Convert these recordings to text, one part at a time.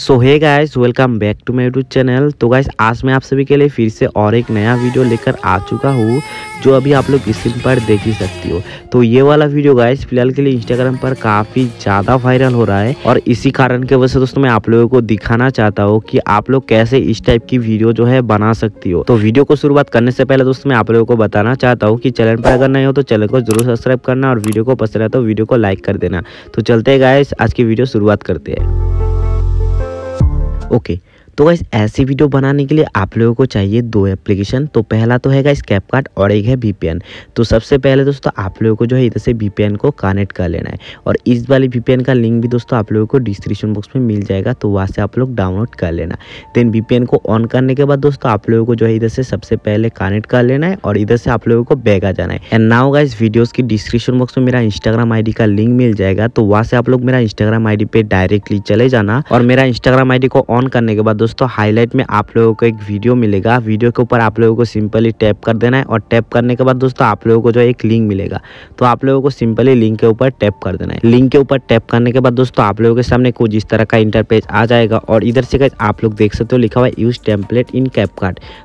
सो है guys welcome back to my YouTube channel तो guys आज मैं आप सभी के लिए फिर से और एक नया वीडियो लेकर आ चुका हूँ जो अभी आप लोग स्क्रीन पर देख ही सकती हो तो ये वाला वीडियो गाइस फिलहाल के लिए इंस्टाग्राम पर काफ़ी ज़्यादा वायरल हो रहा है और इसी कारण के वजह से दोस्तों मैं आप लोगों को दिखाना चाहता हूँ कि आप लोग कैसे इस टाइप की वीडियो जो है बना सकती हो तो वीडियो को शुरुआत करने से पहले दोस्तों मैं आप लोगों को बताना चाहता हूँ कि चैनल पर अगर नहीं हो तो चैनल को जरूर सब्सक्राइब करना और वीडियो को पसंद आए तो वीडियो को लाइक कर देना तो चलते गाइस आज की वीडियो शुरुआत करते हैं okay. तो गाइस ऐसी वीडियो बनाने के लिए आप लोगों को चाहिए दो एप्लीकेशन तो पहला तो है गाइस कैपकाट और एक है वीपीएन तो सबसे पहले दोस्तों आप लोगों को जो है इधर से वीपीएन को कनेक्ट कर लेना है और इस वाली वीपीएन का लिंक भी दोस्तों आप लोगों को डिस्क्रिप्शन बॉक्स में मिल जाएगा तो वहाँ से आप लोग डाउनलोड कर लेना देन वीपीएन को ऑन करने के बाद दोस्तों आप लोगों को जो है इधर से सबसे पहले कनेक्ट कर लेना है और इधर से आप लोगों को बैग आ जाना है एंड नाउ गाइस वीडियोस की डिस्क्रिप्शन बॉक्स में मेरा इंस्टाग्राम डी का लिंक मिल जाएगा तो वहाँ से आप लोग मेरा इंस्टाग्राम डी पे डायरेक्टली चले जाना और मेरा इंस्टाग्राम डी को ऑन करने के बाद दोस्तों हाईलाइट में आप लोगों को एक वीडियो मिलेगा वीडियो के ऊपर आप लोगों को सिंपली टैप कर देना है और टैप करने के बाद दोस्तों आप लोगों को जो एक लिंक मिलेगा तो आप लोगों को सिंपली लिंक के ऊपर टैप कर देना है लिंक के ऊपर टैप करने के बाद दोस्तों आप लोगों के सामने कुछ इस तरह का इंटरपेज आ जाएगा और इधर से आप लोग देख सकते हो लिखा हुआ यूज टेम्पलेट इन कैप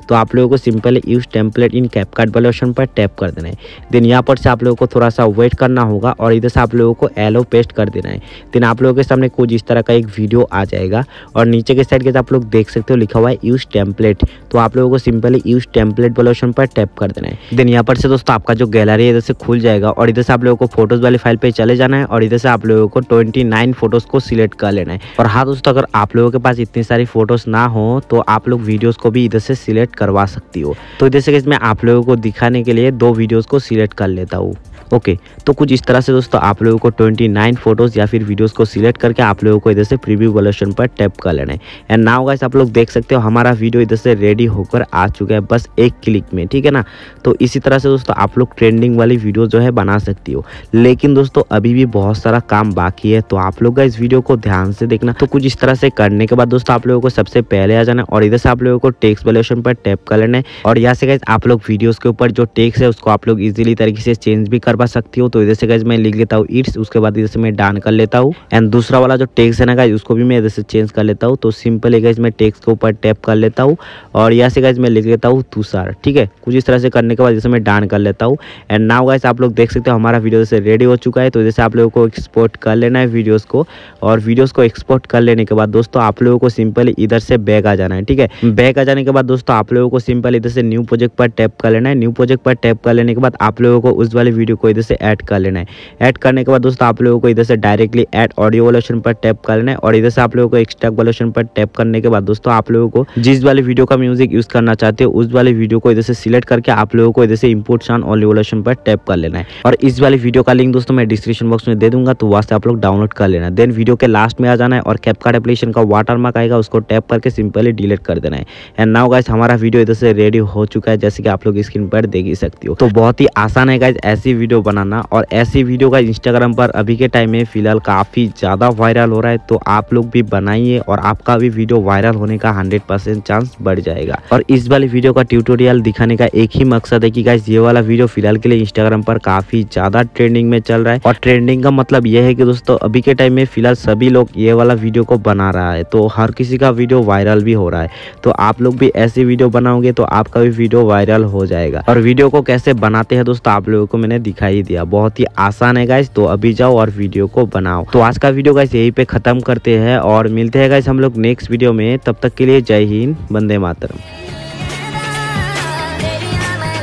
तो आप लोगों को simply use template in CapCut वाले ऑप्शन पर टैप कर देना है देन यहाँ पर से आप लोगों को थोड़ा सा वेट करना होगा और इधर से आप लोगों को एलो पेस्ट कर देना है देन आप लोगों के सामने कुछ इस तरह का एक वीडियो आ जाएगा और नीचे के साइड के आप लोग देख सकते हो लिखा हुआ है यूज टेम्पलेट तो आप लोगों को सिंपली यूज टेम्पलेट वाले ऑप्शन पर टैप कर देना है देन यहाँ पर से दोस्तों आपका जो गैलरी है इधर से खुल जाएगा और इधर से आप लोगों को फोटोज वाली फाइल पे चले जाना है और इधर से आप लोगों को ट्वेंटी नाइन फोटोज को सिलेक्ट कर लेना है और हाँ दोस्तों अगर आप लोगों के पास इतनी सारी फोटोज ना हो तो आप लोग वीडियोज को भी इधर से सिलेक्ट करवा सकती हो तो इधर से इसमें आप लोगों को दिखाने के लिए दो वीडियोज को सिलेक्ट कर लेता हूँ ओके तो कुछ इस तरह से दोस्तों आप लोगों को 29 फोटोज़ या फिर वीडियोस को सिलेक्ट करके आप लोगों को इधर से प्रीव्यू वॉल्यूशन पर टैप कर लेना है एंड नाउ गाइस आप लोग देख सकते हो हमारा वीडियो इधर से रेडी होकर आ चुका है बस एक क्लिक में ठीक है ना तो इसी तरह से दोस्तों आप लोग ट्रेंडिंग वाली वीडियो जो है बना सकती हो लेकिन दोस्तों अभी भी बहुत सारा काम बाकी है तो आप लोग इस वीडियो को ध्यान से देखना तो कुछ इस तरह से करने के बाद दोस्तों आप लोगों को सबसे पहले आ जाना और इधर से आप लोगों को टेक्स वोल्यूशन पर टैप कर लेना है और यहाँ से गाइज आप लोग वीडियोज़ के ऊपर जो टेक्स है उसको आप लोग इजिली तरीके से चेंज भी कर करवा सकती हूँ तो इधर से गैस मैं लिख लेता हूँ इट्स उसके बाद इधर से मैं डान कर लेता हूँ एंड दूसरा वाला जो टेक्स है ना गाइज उसको भी मैं इधर से चेंज कर लेता हूँ तो सिंपल है गैस मैं टेक्स के ऊपर टैप कर लेता हूँ और यहाँ से गैस मैं लिख लेता हूँ तुषार ठीक है कुछ इस तरह से करने के बाद जैसे मैं डान कर लेता हूँ एंड नाव गाइस आप लोग देख सकते हो हमारा वीडियो जैसे रेडी हो चुका है तो जैसे आप लोगों को एक्सपोर्ट कर लेना है वीडियोज को और वीडियोज को एक्सपोर्ट कर लेने के बाद दोस्तों आप लोगों को सिंपल इधर से बैग आ जाना है ठीक है बैग आ जाने के बाद दोस्तों आप लोगों को सिंपल इधर से न्यू प्रोजेक्ट पर टैप कर लेना है न्यू प्रोजेक्ट पर टैप कर लेने के बाद आप लोगों को उस वाले वीडियो को को इधर से ऐड कर लेना है ऐड करने के बाद दोस्तों आप लोगों को इधर से डायरेक्टली ऐड ऑडियो वाले ऑप्शन पर टैप कर लेना है और इधर से आप लोगों को एक्स्ट्रा वाले ऑप्शन पर टैप करने के बाद दोस्तों आप लोगों को जिस वाले वीडियो का म्यूजिक यूज़ करना चाहते हो उस वाले वीडियो को इधर से सिलेक्ट करके आप लोगों को इधर से इम्पोर्ट शान ऑडियो वाले ऑप्शन पर टैप कर लेना है और इस वाले वीडियो का लिंक दोस्तों मैं डिस्क्रिप्शन बॉक्स में दे दूंगा तो वहां से आप लोग डाउनलोड कर लेना देन वीडियो के लास्ट में आ जाना है और कैपकार्ड एप्लीकेशन का वाटर मार्क आएगा उसको टैप करके सिंपली डिलीट कर देना है एंड नाउ गाइस हमारा वीडियो इधर से रेडी हो चुका है जैसे कि आप लोग स्क्रीन पर देख ही सकते हो तो बहुत ही आसान है गाइस ऐसी वीडियो वीडियो बनाना और ऐसे वीडियो का इंस्टाग्राम पर अभी के टाइम में फिलहाल काफ़ी ज़्यादा वायरल हो रहा है तो आप लोग भी बनाइए और आपका भी वीडियो वायरल होने का हंड्रेड परसेंट चांस बढ़ जाएगा और इस वाली वीडियो का ट्यूटोरियल दिखाने का एक ही मकसद है कि गाइज ये वाला वीडियो फिलहाल के लिए इंस्टाग्राम पर काफ़ी ज़्यादा ट्रेंडिंग में चल रहा है और ट्रेंडिंग का मतलब यह है कि दोस्तों अभी के टाइम में फिलहाल सभी लोग ये वाला वीडियो को बना रहा है तो हर किसी का वीडियो वायरल भी हो रहा है तो आप लोग भी ऐसे वीडियो बनाओगे तो आपका भी वीडियो वायरल हो जाएगा और वीडियो को कैसे बनाते हैं दोस्तों आप लोगों को मैंने दिखाया दिखाई दिया बहुत ही आसान है गाइस तो अभी जाओ और वीडियो को बनाओ तो आज का वीडियो गाइस यही पे खत्म करते हैं और मिलते हैं गाइस हम लोग नेक्स्ट वीडियो में तब तक के लिए जय हिंद वंदे मातरम